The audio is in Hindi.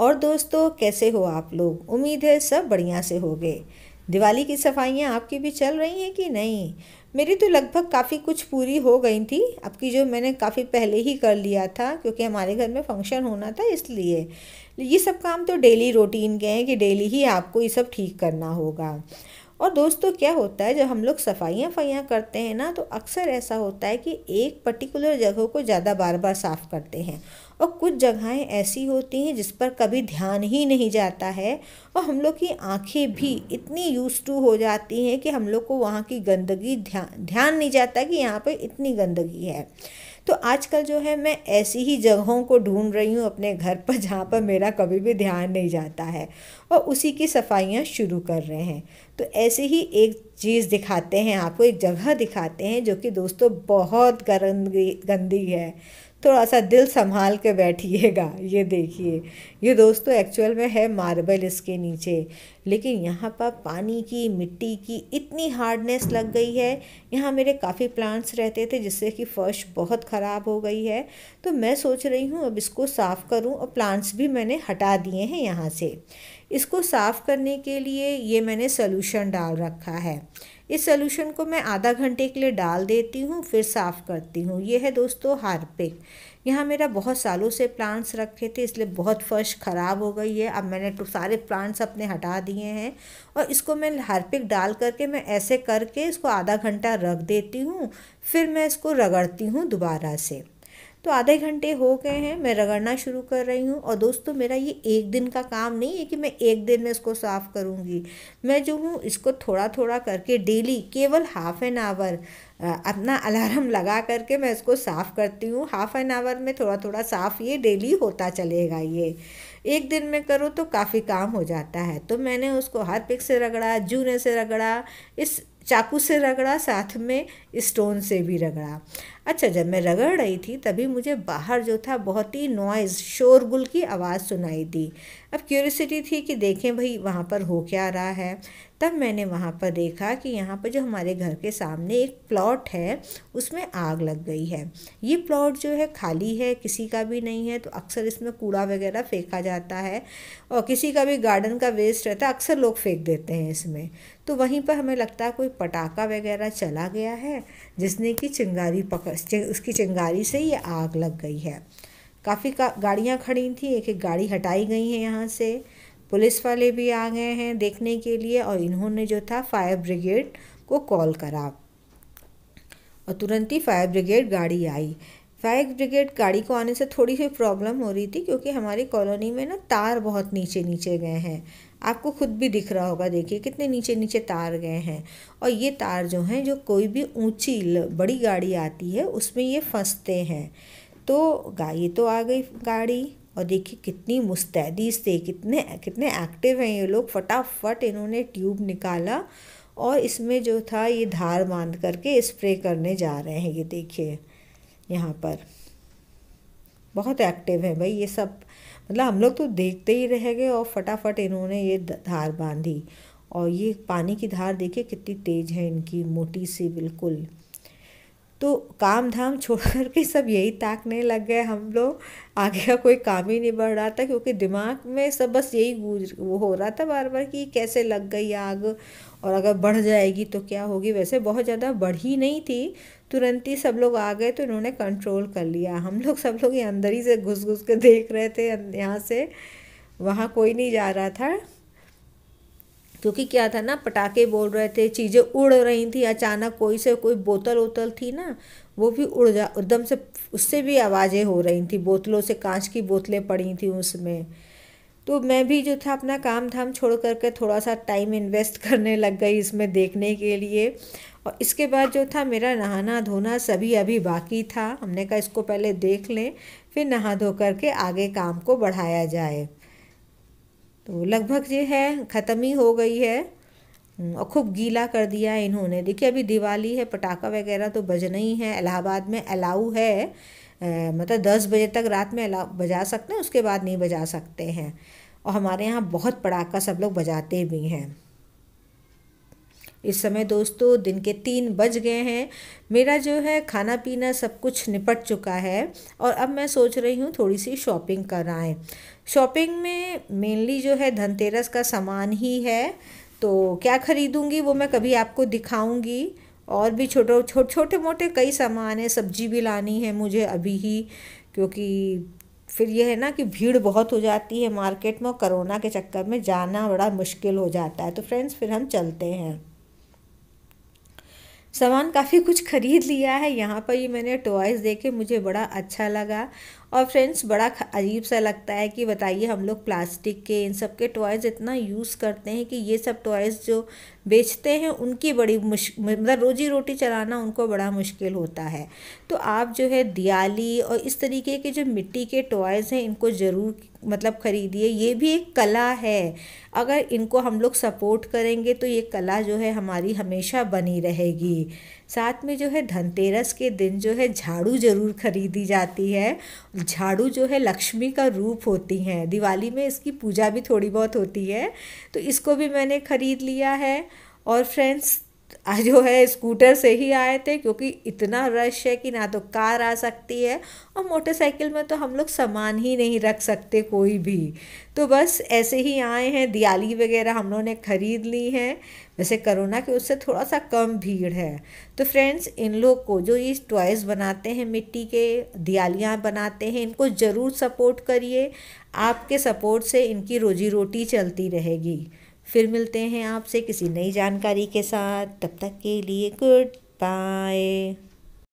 और दोस्तों कैसे हो आप लोग उम्मीद है सब बढ़िया से हो गए दिवाली की सफाइयाँ आपकी भी चल रही हैं कि नहीं मेरी तो लगभग काफ़ी कुछ पूरी हो गई थी अब की जो मैंने काफ़ी पहले ही कर लिया था क्योंकि हमारे घर में फंक्शन होना था इसलिए ये सब काम तो डेली रूटीन के हैं कि डेली ही आपको ये सब ठीक करना होगा और दोस्तों क्या होता है जब हम लोग सफाइयाँ फाइयाँ करते हैं ना तो अक्सर ऐसा होता है कि एक पर्टिकुलर जगह को ज़्यादा बार बार साफ़ करते हैं और कुछ जगहें ऐसी होती हैं जिस पर कभी ध्यान ही नहीं जाता है और हम लोग की आंखें भी इतनी यूज टू हो जाती हैं कि हम लोग को वहाँ की गंदगी ध्यान ध्यान नहीं जाता कि यहाँ पर इतनी गंदगी है तो आजकल जो है मैं ऐसी ही जगहों को ढूंढ रही हूँ अपने घर पर जहाँ पर मेरा कभी भी ध्यान नहीं जाता है और उसी की सफाइयाँ शुरू कर रहे हैं तो ऐसे ही एक चीज़ दिखाते हैं आपको एक जगह दिखाते हैं जो कि दोस्तों बहुत गंदगी गंदी है थोड़ा सा दिल संभाल के बैठिएगा ये देखिए ये दोस्तों एक्चुअल में है मार्बल इसके नीचे लेकिन यहाँ पर पानी की मिट्टी की इतनी हार्डनेस लग गई है यहाँ मेरे काफ़ी प्लांट्स रहते थे जिससे कि फर्श बहुत ख़राब हो गई है तो मैं सोच रही हूँ अब इसको साफ़ करूँ और प्लांट्स भी मैंने हटा दिए हैं यहाँ से इसको साफ़ करने के लिए ये मैंने सोल्यूशन डाल रखा है इस सोल्यूशन को मैं आधा घंटे के लिए डाल देती हूँ फिर साफ़ करती हूँ ये है दोस्तों हार्पिक यहाँ मेरा बहुत सालों से प्लांट्स रखे थे इसलिए बहुत फर्श ख़राब हो गई है अब मैंने तो सारे प्लांट्स अपने हटा दिए हैं और इसको मैं हार्पिक डाल करके मैं ऐसे करके इसको आधा घंटा रख देती हूँ फिर मैं इसको रगड़ती हूँ दोबारा से तो आधे घंटे हो गए हैं मैं रगड़ना शुरू कर रही हूँ और दोस्तों मेरा ये एक दिन का काम नहीं है कि मैं एक दिन में इसको साफ़ करूँगी मैं जो हूँ इसको थोड़ा थोड़ा करके डेली केवल हाफ एन आवर अपना अलार्म लगा करके मैं इसको साफ़ करती हूँ हाफ एन आवर में थोड़ा थोड़ा साफ़ ये डेली होता चलेगा ये एक दिन में करो तो काफ़ी काम हो जाता है तो मैंने उसको हर पिक से रगड़ा जूने से रगड़ा इस चाकू से रगड़ा साथ में स्टोन से भी रगड़ा अच्छा जब मैं रगड़ रही थी तभी मुझे बाहर जो था बहुत ही नॉइज़ शोरगुल की आवाज़ सुनाई दी अब क्यूरसिटी थी कि देखें भाई वहाँ पर हो क्या रहा है तब मैंने वहाँ पर देखा कि यहाँ पर जो हमारे घर के सामने एक प्लॉट है उसमें आग लग गई है ये प्लॉट जो है खाली है किसी का भी नहीं है तो अक्सर इसमें कूड़ा वगैरह फेंका जाता है और किसी का भी गार्डन का वेस्ट रहता है अक्सर लोग फेंक देते हैं इसमें तो वहीं पर हमें लगता है कोई पटाखा वगैरह चला गया है जिसने की चिंगारी पकड़ उसकी चिंगारी से ये आग लग गई है काफ़ी का गाड़ियाँ खड़ी थी एक एक गाड़ी हटाई गई हैं यहाँ से पुलिस वाले भी आ गए हैं देखने के लिए और इन्होंने जो था फायर ब्रिगेड को कॉल करा और तुरंत ही फायर ब्रिगेड गाड़ी आई फायर ब्रिगेड गाड़ी को आने से थोड़ी सी प्रॉब्लम हो रही थी क्योंकि हमारी कॉलोनी में ना तार बहुत नीचे नीचे गए हैं आपको खुद भी दिख रहा होगा देखिए कितने नीचे नीचे तार गए हैं और ये तार जो हैं जो कोई भी ऊंची बड़ी गाड़ी आती है उसमें ये फंसते हैं तो गाय तो आ गई गाड़ी और देखिए कितनी मुस्तैदी से कितने कितने एक्टिव हैं ये लोग फटाफट इन्होंने ट्यूब निकाला और इसमें जो था ये धार बांध करके स्प्रे करने जा रहे हैं ये देखिए यहाँ पर बहुत एक्टिव है भाई ये सब मतलब हम लोग तो देखते ही रह गए और फटाफट इन्होंने ये धार बांधी और ये पानी की धार देखिए कितनी तेज़ है इनकी मोटी सी बिल्कुल तो काम धाम छोड़ कर के सब यही ताकने लग गए हम लोग आगे का कोई काम ही नहीं बढ़ रहा था क्योंकि दिमाग में सब बस यही गूंज वो हो रहा था बार बार कि कैसे लग गई आग और अगर बढ़ जाएगी तो क्या होगी वैसे बहुत ज़्यादा बढ़ी नहीं थी तुरंत ही सब लोग आ गए तो इन्होंने कंट्रोल कर लिया हम लोग सब लोग अंदर ही से घुस घुस के देख रहे थे अं, यहाँ से वहाँ कोई नहीं जा रहा था क्योंकि क्या था ना पटाखे बोल रहे थे चीज़ें उड़ रही थी अचानक कोई से कोई बोतल वोतल थी ना वो भी उड़ जा एकदम से उससे भी आवाज़ें हो रही थी बोतलों से कांच की बोतलें पड़ी थी उसमें तो मैं भी जो था अपना काम धाम छोड़ करके थोड़ा सा टाइम इन्वेस्ट करने लग गई इसमें देखने के लिए और इसके बाद जो था मेरा नहाना धोना सभी अभी बाकी था हमने कहा इसको पहले देख लें फिर नहा धो करके आगे काम को बढ़ाया जाए तो लगभग ये है ख़त्म ही हो गई है हम्म, और खूब गीला कर दिया है इन्होंने देखिए अभी दिवाली है पटाखा वगैरह तो बजना ही है इलाहाबाद में अलाउ है मतलब दस बजे तक रात में अलाउ बजा सकते हैं उसके बाद नहीं बजा सकते हैं और हमारे यहाँ बहुत पड़ाका सब लोग बजाते भी हैं इस समय दोस्तों दिन के तीन बज गए हैं मेरा जो है खाना पीना सब कुछ निपट चुका है और अब मैं सोच रही हूँ थोड़ी सी शॉपिंग कराएँ शॉपिंग में मेनली जो है धनतेरस का सामान ही है तो क्या ख़रीदूँगी वो मैं कभी आपको दिखाऊँगी और भी छोटे छोटे छोटे मोटे कई सामान है सब्जी भी लानी है मुझे अभी ही क्योंकि फिर ये है ना कि भीड़ बहुत हो जाती है मार्केट में कोरोना के चक्कर में जाना बड़ा मुश्किल हो जाता है तो फ्रेंड्स फिर हम चलते हैं सामान काफ़ी कुछ ख़रीद लिया है यहाँ पर ये मैंने टॉयज़ देखे मुझे बड़ा अच्छा लगा और फ्रेंड्स बड़ा अजीब सा लगता है कि बताइए हम लोग प्लास्टिक के इन सब के टॉयज़ इतना यूज़ करते हैं कि ये सब टॉयज़ जो बेचते हैं उनकी बड़ी मुश मतलब रोजी रोटी चलाना उनको बड़ा मुश्किल होता है तो आप जो है दियाली और इस तरीके के जो मिट्टी के टॉयज़ हैं इनको ज़रूर मतलब ख़रीदिए ये भी एक कला है अगर इनको हम लोग सपोर्ट करेंगे तो ये कला जो है हमारी हमेशा बनी रहेगी साथ में जो है धनतेरस के दिन जो है झाड़ू ज़रूर खरीदी जाती है झाड़ू जो है लक्ष्मी का रूप होती हैं दिवाली में इसकी पूजा भी थोड़ी बहुत होती है तो इसको भी मैंने ख़रीद लिया है और फ्रेंड्स जो है स्कूटर से ही आए थे क्योंकि इतना रश है कि ना तो कार आ सकती है और मोटरसाइकिल में तो हम लोग सामान ही नहीं रख सकते कोई भी तो बस ऐसे ही आए हैं दियाली वगैरह हम लोगों ने ख़रीद ली है वैसे कोरोना के उससे थोड़ा सा कम भीड़ है तो फ्रेंड्स इन लोग को जो ये टॉयज़ बनाते हैं मिट्टी के दियालियाँ बनाते हैं इनको ज़रूर सपोर्ट करिए आपके सपोर्ट से इनकी रोजी रोटी चलती रहेगी फिर मिलते हैं आपसे किसी नई जानकारी के साथ तब तक के लिए गुड बाय